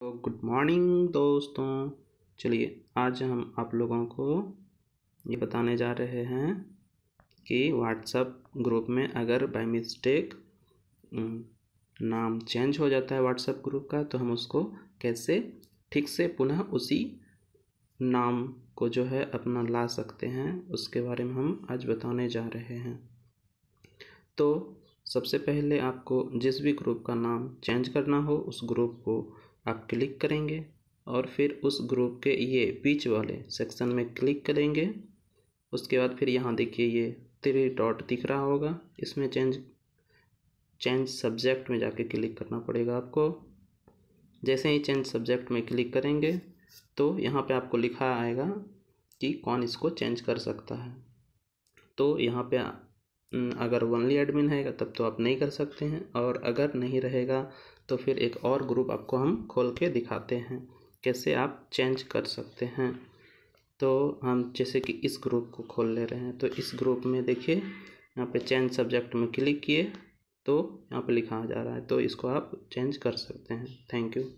तो good morning दोस्तों चलिए आज हम आप लोगों को ये बताने जा रहे हैं कि व्हाट्सअप ग्रुप में अगर बाय मिस्टेक नाम चेंज हो जाता है व्हाट्सअप ग्रुप का तो हम उसको कैसे ठीक से पुनः उसी नाम को जो है अपना ला सकते हैं उसके बारे में हम आज बताने जा रहे हैं तो सबसे पहले आपको जिस भी ग्रुप का नाम चेंज करना हो उस ग्रुप को आप क्लिक करेंगे और फिर उस ग्रुप के ये बीच वाले सेक्शन में क्लिक करेंगे उसके बाद फिर यहाँ देखिए ये थ्री डॉट दिख रहा होगा इसमें चेंज चेंज सब्जेक्ट में जाके क्लिक करना पड़ेगा आपको जैसे ही चेंज सब्जेक्ट में क्लिक करेंगे तो यहाँ पे आपको लिखा आएगा कि कौन इसको चेंज कर सकता है तो यहाँ पे अगर वनली एडमिन है तब तो आप नहीं कर सकते हैं और अगर नहीं रहेगा तो फिर एक और ग्रुप आपको हम खोल के दिखाते हैं कैसे आप चेंज कर सकते हैं तो हम जैसे कि इस ग्रुप को खोल ले रहे हैं तो इस ग्रुप में देखिए यहाँ पे चेंज सब्जेक्ट में क्लिक किए तो यहाँ पे लिखा जा रहा है तो इसको आप चेंज कर सकते हैं थैंक यू